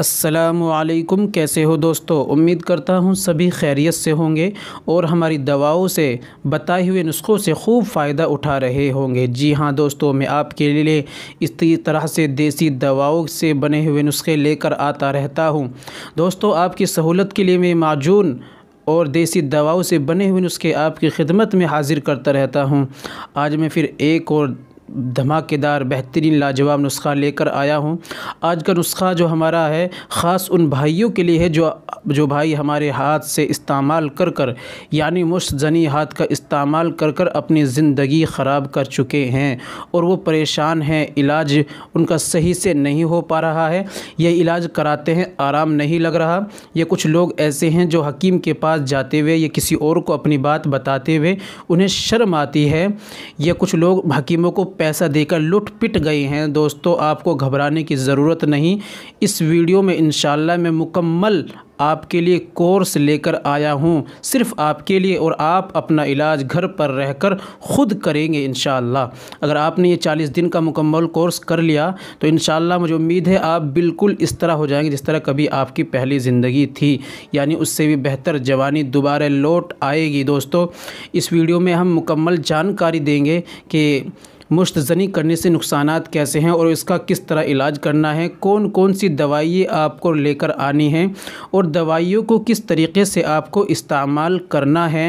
असलकुम कैसे हो दोस्तों उम्मीद करता हूँ सभी खैरियत से होंगे और हमारी दवाओं से बताए हुए नुस्खों से खूब फ़ायदा उठा रहे होंगे जी हाँ दोस्तों मैं आपके लिए इस तरह से देसी दवाओं से बने हुए नुस्खे लेकर आता रहता हूँ दोस्तों आपकी सहूलत के लिए मैं माजून और देसी दवाओं से बने हुए नुस्खे आपकी खिदमत में हाजिर करता रहता हूँ आज मैं फिर एक और धमाकेदार बेहतरीन लाजवाब नुस्खा लेकर आया हूँ आज का नुस्खा जो हमारा है ख़ास उन भाइयों के लिए है जो जो भाई हमारे हाथ से इस्तेमाल कर कर यानी मुश्त जनी हाथ का इस्तेमाल कर कर अपनी ज़िंदगी ख़राब कर चुके हैं और वो परेशान हैं इलाज उनका सही से नहीं हो पा रहा है यह इलाज कराते हैं आराम नहीं लग रहा ये कुछ लोग ऐसे हैं जो हकीम के पास जाते हुए या किसी और को अपनी बात बताते हुए उन्हें शर्म आती है या कुछ लोग हकीमों को पैसा देकर लुट पिट गए हैं दोस्तों आपको घबराने की ज़रूरत नहीं इस वीडियो में इन मैं मुकम्मल आपके लिए कोर्स लेकर आया हूँ सिर्फ आपके लिए और आप अपना इलाज घर पर रहकर ख़ुद करेंगे इन अगर आपने ये चालीस दिन का मुकम्मल कोर्स कर लिया तो इन मुझे उम्मीद है आप बिल्कुल इस तरह हो जाएंगे जिस तरह कभी आपकी पहली ज़िंदगी थी यानी उससे भी बेहतर जवानी दोबारा लौट आएगी दोस्तों इस वीडियो में हम मुकम्मल जानकारी देंगे कि मुश्तनी करने से नुकसान कैसे हैं और इसका किस तरह इलाज करना है कौन कौन सी दवाइयाँ आपको लेकर आनी है और दवाइयों को किस तरीके से आपको इस्तेमाल करना है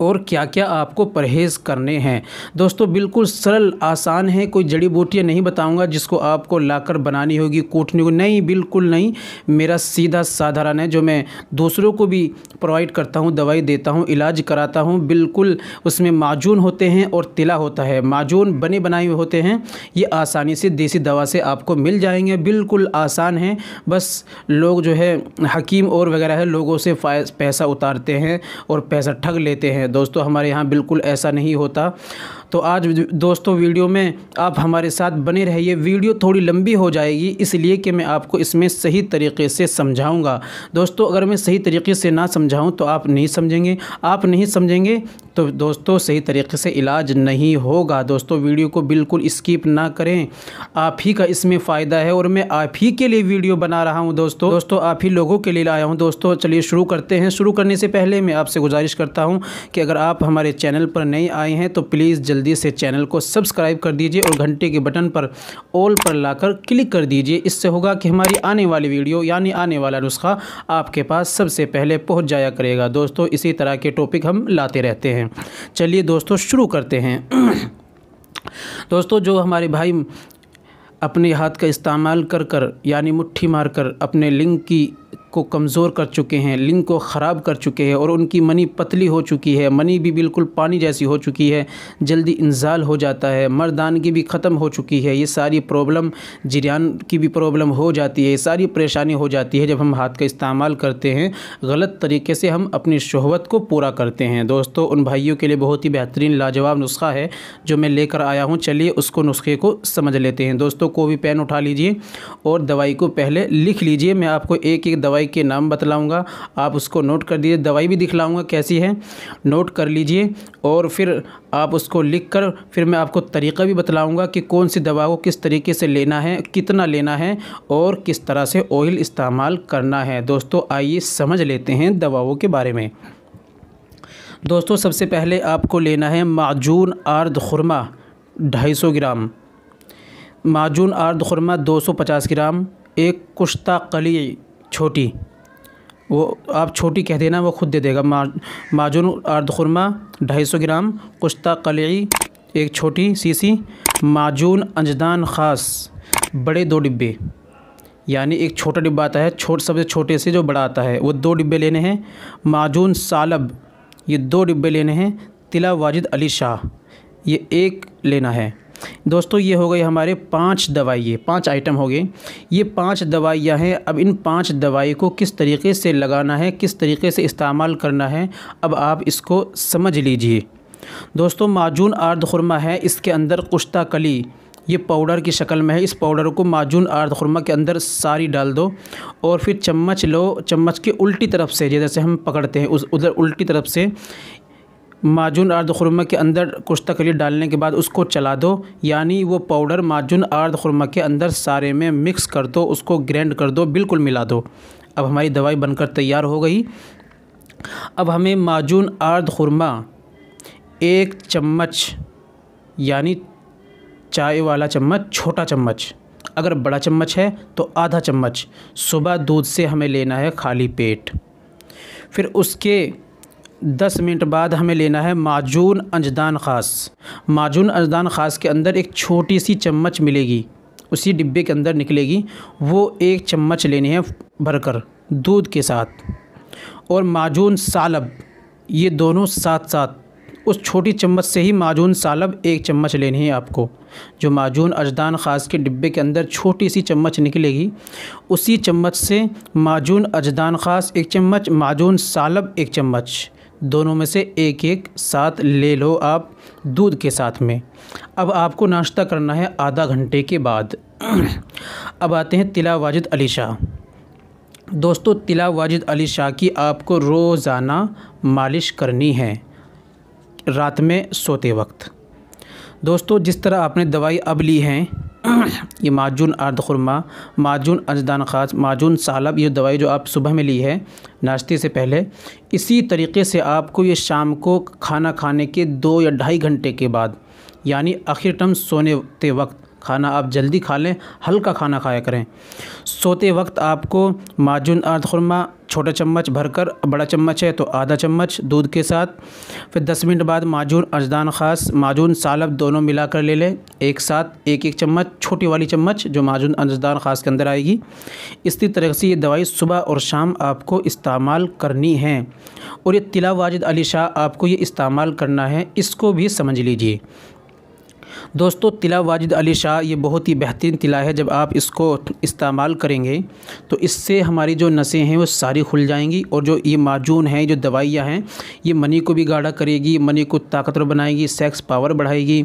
और क्या क्या आपको परहेज़ करने हैं दोस्तों बिल्कुल सरल आसान है कोई जड़ी बूटियाँ नहीं बताऊंगा जिसको आपको लाकर बनानी होगी कूटनी होगी नहीं बिल्कुल नहीं मेरा सीधा साधारण है जो मैं दूसरों को भी प्रोवाइड करता हूँ दवाई देता हूँ इलाज कराता हूँ बिल्कुल उसमें माजून होते हैं और तिला होता है माजून बने बनाए हुए होते हैं ये आसानी से देसी दवा से आपको मिल जाएंगे बिल्कुल आसान है बस लोग जो है हकीम और वगैरह है लोगों से पैसा उतारते हैं और पैसा ठग लेते हैं हैं दोस्तों हमारे यहाँ बिल्कुल ऐसा नहीं होता तो आज दोस्तों वीडियो में आप हमारे साथ बने रहिए वीडियो थोड़ी लंबी हो जाएगी इसलिए कि मैं आपको इसमें सही तरीके से समझाऊँगा दोस्तों अगर मैं सही तरीके से ना समझाऊँ तो आप नहीं समझेंगे आप नहीं समझेंगे तो दोस्तों सही तरीके से इलाज नहीं होगा दोस्तों वीडियो को बिल्कुल स्किप ना करें आप ही का इसमें फ़ायदा है और मैं आप ही के लिए वीडियो बना रहा हूं दोस्तों दोस्तों आप ही लोगों के लिए लाया हूं दोस्तों चलिए शुरू करते हैं शुरू करने से पहले मैं आपसे गुजारिश करता हूं कि अगर आप हमारे चैनल पर नहीं आए हैं तो प्लीज़ जल्दी जल्दी से चैनल को सब्सक्राइब कर दीजिए और घंटे के बटन पर ऑल पर लाकर क्लिक कर दीजिए इससे होगा कि हमारी आने वाली वीडियो यानी आने वाला नुस्खा आपके पास सबसे पहले पहुँच जाया करेगा दोस्तों इसी तरह के टॉपिक हम लाते रहते हैं चलिए दोस्तों शुरू करते हैं दोस्तों जो हमारे भाई अपने हाथ का इस्तेमाल कर कर यानी मुट्ठी मार कर अपने लिंग की को कमज़ोर कर चुके हैं लिंग को ख़राब कर चुके हैं और उनकी मनी पतली हो चुकी है मनी भी बिल्कुल पानी जैसी हो चुकी है जल्दी इंजाल हो जाता है मर्दानगी भी ख़त्म हो चुकी है ये सारी प्रॉब्लम जिरान की भी प्रॉब्लम हो जाती है ये सारी परेशानी हो जाती है जब हम हाथ का इस्तेमाल करते हैं गलत तरीके से हम अपनी शहवत को पूरा करते हैं दोस्तों उन भाइयों के लिए बहुत ही बेहतरीन लाजवाब नुस्खा है जो मैं लेकर आया हूँ चलिए उसको नुस्खे को समझ लेते हैं दोस्तों को भी पेन उठा लीजिए और दवाई को पहले लिख लीजिए मैं आपको एक एक दवाई दवाई के नाम बतलाऊँगा आप उसको नोट कर दीजिए दवाई भी दिखलाऊँगा कैसी है नोट कर लीजिए और फिर आप उसको लिख कर फिर मैं आपको तरीका भी बतलाऊँगा कि कौन सी दवा को किस तरीके से लेना है कितना लेना है और किस तरह से ऑयल इस्तेमाल करना है दोस्तों आइए समझ लेते हैं दवाओं के बारे में दोस्तों सबसे पहले आपको लेना है माजून आर्द खुरमा सौ ग्राम माजून आर्द खुरमा 250 ग्राम एक कुश्ता कली छोटी वो आप छोटी कह देना वो ख़ुद दे देगा मा माजून अर्द खुरमा ढाई सौ ग्राम कुश्ता कलई एक छोटी सीसी माजून अंजदान ख़ास बड़े दो डिब्बे यानी एक छोटा डिब्बा आता है छोट सबसे छोटे से जो बड़ा आता है वो दो डिब्बे लेने हैं माजून सालब ये दो डिब्बे लेने हैं तिला वाजिद अली शाह ये एक लेना है दोस्तों ये हो गए हमारे पांच दवाइयाँ पांच आइटम हो गए ये पांच दवाइयाँ हैं अब इन पांच दवाई को किस तरीके से लगाना है किस तरीके से इस्तेमाल करना है अब आप इसको समझ लीजिए दोस्तों माजून आर्द खुरमा है इसके अंदर कुश्ता कली ये पाउडर की शक्ल में है इस पाउडर को माजून आर्द खुरमा के अंदर सारी डाल दो और फिर चम्मच लो चम्मच के उल्टी तरफ से जैसे हम पकड़ते हैं उस उधर उल्टी तरफ से माजुन अर्द खुरमा के अंदर कुछ तकलीफ डालने के बाद उसको चला दो यानी वो पाउडर माजुन अर्द खुरमा के अंदर सारे में मिक्स कर दो उसको ग्रैंड कर दो बिल्कुल मिला दो अब हमारी दवाई बनकर तैयार हो गई अब हमें माजून अर्द खुरमा एक चम्मच यानी चाय वाला चम्मच छोटा चम्मच अगर बड़ा चम्मच है तो आधा चम्मच सुबह दूध से हमें लेना है खाली पेट फिर उसके दस मिनट बाद हमें लेना है माजून अजदान ख़ास माजून अजदान ख़ास के अंदर एक छोटी सी चम्मच मिलेगी उसी डिब्बे के अंदर निकलेगी वो एक चम्मच लेनी है भरकर दूध के साथ और माजून सालब ये दोनों साथ साथ उस छोटी चम्मच से ही माजून सालब एक चम्मच लेनी है आपको जो माजून अजदान ख़ास के डिब्बे के अंदर छोटी सी चम्मच निकलेगी उसी चम्मच से माजून अजदान ख़ास एक चम्मच माजून सालब एक चम्मच दोनों में से एक एक साथ ले लो आप दूध के साथ में अब आपको नाश्ता करना है आधा घंटे के बाद अब आते हैं तिला वाजिद अली शाह दोस्तों तिला वाजिद अली शाह की आपको रोज़ाना मालिश करनी है रात में सोते वक्त दोस्तों जिस तरह आपने दवाई अब ली हैं ये माजून अर्द खुरमा माजून अजदान ख़ास माजून सालब ये दवाई जो आप सुबह में ली है नाश्ते से पहले इसी तरीके से आपको ये शाम को खाना खाने के दो या ढाई घंटे के बाद यानी आखिर टम सोने वक्त खाना आप जल्दी खा लें हल्का खाना खाया करें सोते वक्त आपको माजुन अर्ध खुरमा छोटा चम्मच भरकर बड़ा चम्मच है तो आधा चम्मच दूध के साथ फिर 10 मिनट बाद माजून अजदान ख़ास माजून सालब दोनों मिलाकर ले लें एक साथ एक एक चम्मच छोटी वाली चम्मच जो माजून अजदान ख़ास के अंदर आएगी इसी तरह से ये दवाई सुबह और शाम आपको इस्तेमाल करनी है और ये तिला वाजिद अली शाह आपको ये इस्तेमाल करना है इसको भी समझ लीजिए दोस्तों तिला वाजिद अली शाह ये बहुत ही बेहतरीन तिला है जब आप इसको इस्तेमाल करेंगे तो इससे हमारी जो नसें हैं वो सारी खुल जाएंगी और जो ये माजून हैं जो दवाइयाँ हैं ये मनी को भी गाढ़ा करेगी मनी को ताकतवर बनाएगी सेक्स पावर बढ़ाएगी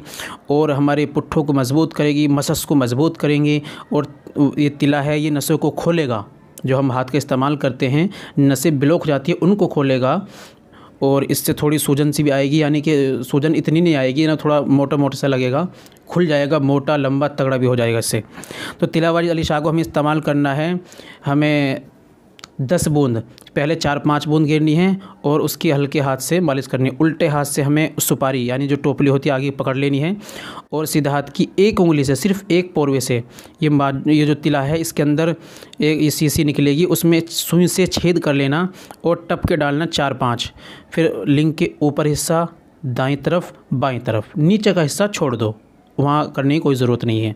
और हमारे पुट्ठों को मजबूत करेगी मसस को मजबूत करेंगे और ये तिला है ये नसों को खोलेगा जो हम हाथ का इस्तेमाल करते हैं नसें ब्लॉक जाती है उनको खोलेगा और इससे थोड़ी सूजन सी भी आएगी यानी कि सूजन इतनी नहीं आएगी ना थोड़ा मोटा मोटा सा लगेगा खुल जाएगा मोटा लंबा तगड़ा भी हो जाएगा इससे तो तिलावारी अली शाह को हमें इस्तेमाल करना है हमें दस बूंद पहले चार पाँच बूंद गिरनी है और उसकी हल्के हाथ से मालिश करनी उल्टे हाथ से हमें सुपारी यानी जो टोपली होती है आगे पकड़ लेनी है और सीधा हाथ की एक उंगली से सिर्फ एक पोरवे से ये ये जो तिला है इसके अंदर एक ये निकलेगी उसमें सुई से छेद कर लेना और टप के डालना चार पाँच फिर लिंग के ऊपर हिस्सा दाएँ तरफ बाई तरफ नीचे का हिस्सा छोड़ दो वहाँ करने की कोई ज़रूरत नहीं है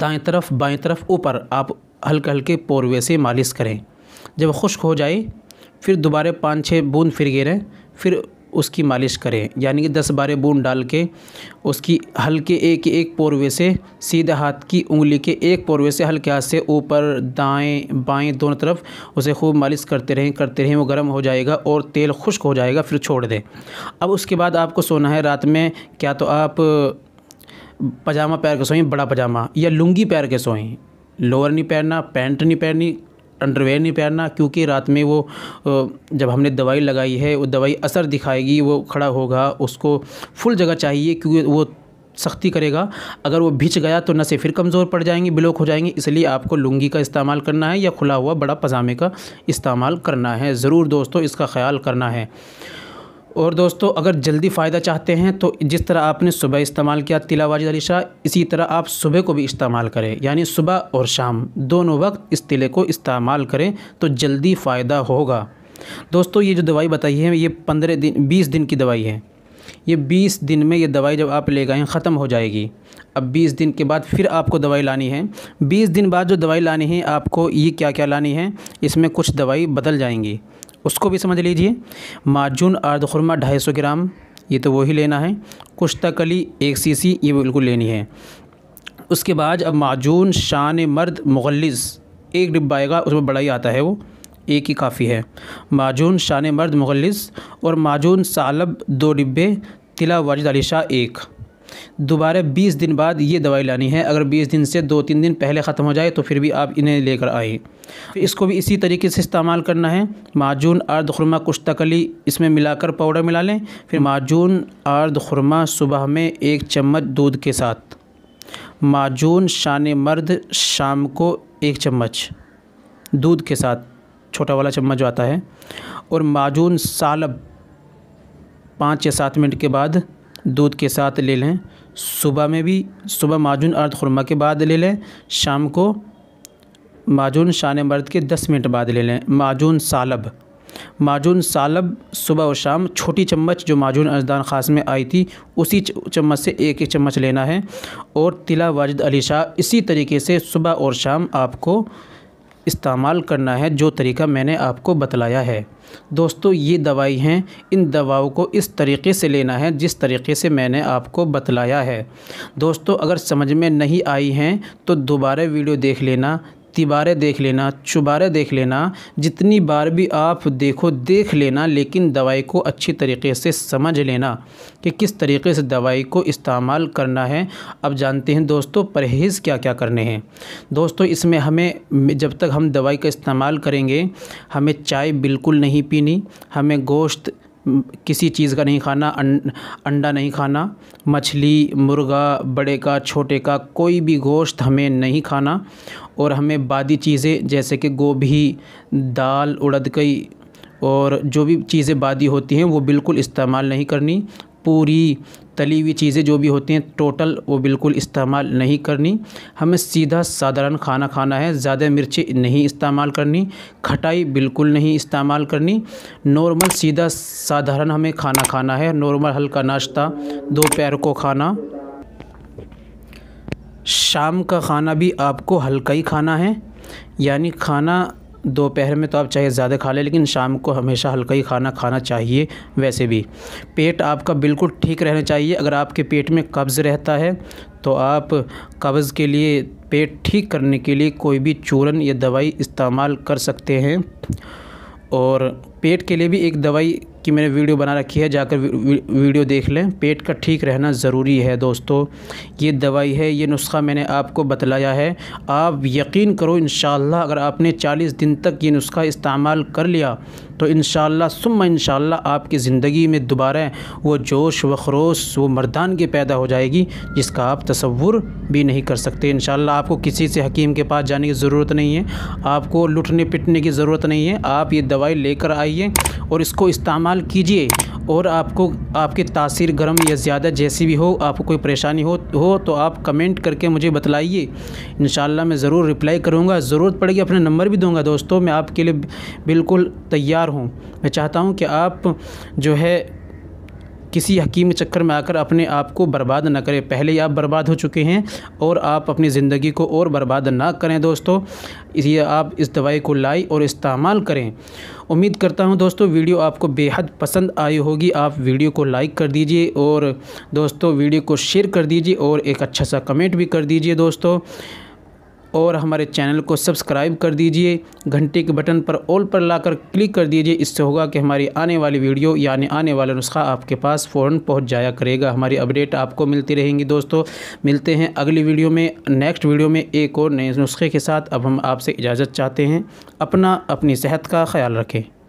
दाएं तरफ बाएं तरफ ऊपर आप हल्के हल्के पोरवे से मालिश करें जब खुश्क हो जाए फिर दोबारा पाँच छः बूंद फिर गिरें फिर उसकी मालिश करें यानी कि दस बारह बूंद डाल के उसकी हल्के एक एक पोरवे से सीधे हाथ की उंगली के एक पोरवे से हल्के हाथ से ऊपर दाएं बाएं दोनों तरफ उसे खूब मालिश करते रहें करते रहें वो गर्म हो जाएगा और तेल खुश्क हो जाएगा फिर छोड़ दें अब उसके बाद आपको सोना है रात में क्या तो आप पजामा पैर के सोएं बड़ा पजामा या लुंगी पैर के सोएं लोअर नहीं पहनना पैंट नहीं पहननी अंडरवेयर नहीं पहनना क्योंकि रात में वो जब हमने दवाई लगाई है वो दवाई असर दिखाएगी वो खड़ा होगा उसको फुल जगह चाहिए क्योंकि वो सख्ती करेगा अगर वो भिच गया तो नसें फिर कमज़ोर पड़ जाएंगी ब्लॉक हो जाएंगी इसलिए आपको लुंगी का इस्तेमाल करना है या खुला हुआ बड़ा पजामे का इस्तेमाल करना है ज़रूर दोस्तों इसका ख्याल करना है और दोस्तों अगर जल्दी फ़ायदा चाहते हैं तो जिस तरह आपने सुबह इस्तेमाल किया तिला वाजिद अली शाह इसी तरह आप सुबह को भी इस्तेमाल करें यानी सुबह और शाम दोनों वक्त इस तिले को इस्तेमाल करें तो जल्दी फ़ायदा होगा दोस्तों ये जो दवाई बताई है ये पंद्रह दिन बीस दिन की दवाई है ये बीस दिन में ये दवाई जब आप ले गए ख़त्म हो जाएगी अब बीस दिन के बाद फिर आपको दवाई लानी है बीस दिन बाद जो दवाई लानी है आपको ये क्या क्या लानी है इसमें कुछ दवाई बदल जाएंगी उसको भी समझ लीजिए माजून आर्द खुरमा ढाई सौ ग्राम ये तो वही लेना है कुश्ता कली एक सीसी ये बिल्कुल लेनी है उसके बाद अब माजून शान मर्द मुगलिस एक डिब्बा आएगा उसमें बड़ा ही आता है वो एक ही काफ़ी है माजून शान मर्द मुगलिस और माजून सालब दो डिब्बे तिला वाजिद अली शाह एक दोबारा बीस दिन बाद ये दवाई लानी है अगर बीस दिन से दो तीन दिन पहले ख़त्म हो जाए तो फिर भी आप इन्हें लेकर आए इसको भी इसी तरीके से इस्तेमाल करना है माजून आर्द खुरमा कुछ तकली इसमें मिलाकर पाउडर मिला लें फिर माजून आर्द खुरमा सुबह में एक चम्मच दूध के साथ माजून शान मर्द शाम को एक चम्मच दूध के साथ छोटा वाला चम्मच जो आता है और माजून सालब पाँच या सात मिनट के बाद दूध के साथ ले लें सुबह में भी सुबह माजून अर्द खुरमा के बाद ले लें शाम को माजून शान मर्द के दस मिनट बाद ले लें माजून सालब माजून सालब सुबह और शाम छोटी चम्मच जो माजून अजदान ख़ास में आई थी उसी चम्मच से एक एक चम्मच लेना है और तिला वाजिद अली शाह इसी तरीके से सुबह और शाम आपको इस्तेमाल करना है जो तरीका मैंने आपको बतलाया है दोस्तों ये दवाई हैं इन दवाओं को इस तरीके से लेना है जिस तरीके से मैंने आपको बतलाया है दोस्तों अगर समझ में नहीं आई हैं तो दोबारा वीडियो देख लेना तिबारे देख लेना चुबारे देख लेना जितनी बार भी आप देखो देख लेना लेकिन दवाई को अच्छी तरीके से समझ लेना कि किस तरीके से दवाई को इस्तेमाल करना है अब जानते हैं दोस्तों परहेज़ क्या क्या करने हैं दोस्तों इसमें हमें जब तक हम दवाई का इस्तेमाल करेंगे हमें चाय बिल्कुल नहीं पीनी हमें गोश्त किसी चीज़ का नहीं खाना अं, अंडा नहीं खाना मछली मुर्गा बड़े का छोटे का कोई भी गोश्त हमें नहीं खाना और हमें बादी चीज़ें जैसे कि गोभी दाल उड़द कई और जो भी चीज़ें बादी होती हैं वो बिल्कुल इस्तेमाल नहीं करनी पूरी तली हुई चीज़ें जो भी होती हैं टोटल वो बिल्कुल इस्तेमाल नहीं करनी हमें सीधा साधारण खाना खाना है ज़्यादा मिर्ची नहीं इस्तेमाल करनी खटाई बिल्कुल नहीं इस्तेमाल करनी नॉर्मल सीधा साधारण हमें खाना खाना है नॉर्मल हल्का नाश्ता दोपहर को खाना शाम का खाना भी आपको हल्का ही खाना है यानी खाना दोपहर में तो आप चाहे ज़्यादा खा लें लेकिन शाम को हमेशा हल्का ही खाना खाना चाहिए वैसे भी पेट आपका बिल्कुल ठीक रहना चाहिए अगर आपके पेट में कब्ज़ रहता है तो आप कब्ज़ के लिए पेट ठीक करने के लिए कोई भी चूरन या दवाई इस्तेमाल कर सकते हैं और पेट के लिए भी एक दवाई की मैंने वीडियो बना रखी है जाकर वीडियो देख लें पेट का ठीक रहना ज़रूरी है दोस्तों ये दवाई है ये नुस्खा मैंने आपको बतलाया है आप यकीन करो इन अगर आपने 40 दिन तक ये नुस्खा इस्तेमाल कर लिया तो इन शुम इन आपकी ज़िंदगी में दोबारा वो जोश व खरोश वो की पैदा हो जाएगी जिसका आप तस्वुर भी नहीं कर सकते इन आपको किसी से हकीम के पास जाने की ज़रूरत नहीं है आपको लुटने पिटने की ज़रूरत नहीं है आप ये दवाई लेकर आई लगाइए और इसको इस्तेमाल कीजिए और आपको आपकी तासीर गर्म या ज़्यादा जैसी भी हो आपको कोई परेशानी हो हो तो आप कमेंट करके मुझे बतलाइए इन मैं ज़रूर रिप्लाई करूँगा ज़रूरत पड़ेगी अपना नंबर भी दूँगा दोस्तों मैं आपके लिए बिल्कुल तैयार हूँ मैं चाहता हूँ कि आप जो है किसी हकीम के चक्कर में आकर अपने आप को बर्बाद ना करें पहले ही आप बर्बाद हो चुके हैं और आप अपनी ज़िंदगी को और बर्बाद ना करें दोस्तों इसलिए आप इस दवाई को लाई और इस्तेमाल करें उम्मीद करता हूँ दोस्तों वीडियो आपको बेहद पसंद आई होगी आप वीडियो को लाइक कर दीजिए और दोस्तों वीडियो को शेयर कर दीजिए और एक अच्छा सा कमेंट भी कर दीजिए दोस्तों और हमारे चैनल को सब्सक्राइब कर दीजिए घंटे के बटन पर ऑल पर लाकर क्लिक कर दीजिए इससे होगा कि हमारी आने वाली वीडियो यानी आने वाला नुस्खा आपके पास फ़ौर पहुँच जाया करेगा हमारी अपडेट आपको मिलती रहेंगी दोस्तों मिलते हैं अगली वीडियो में नेक्स्ट वीडियो में एक और नए नुस्खे के साथ अब हम आपसे इजाज़त चाहते हैं अपना अपनी सेहत का ख्याल रखें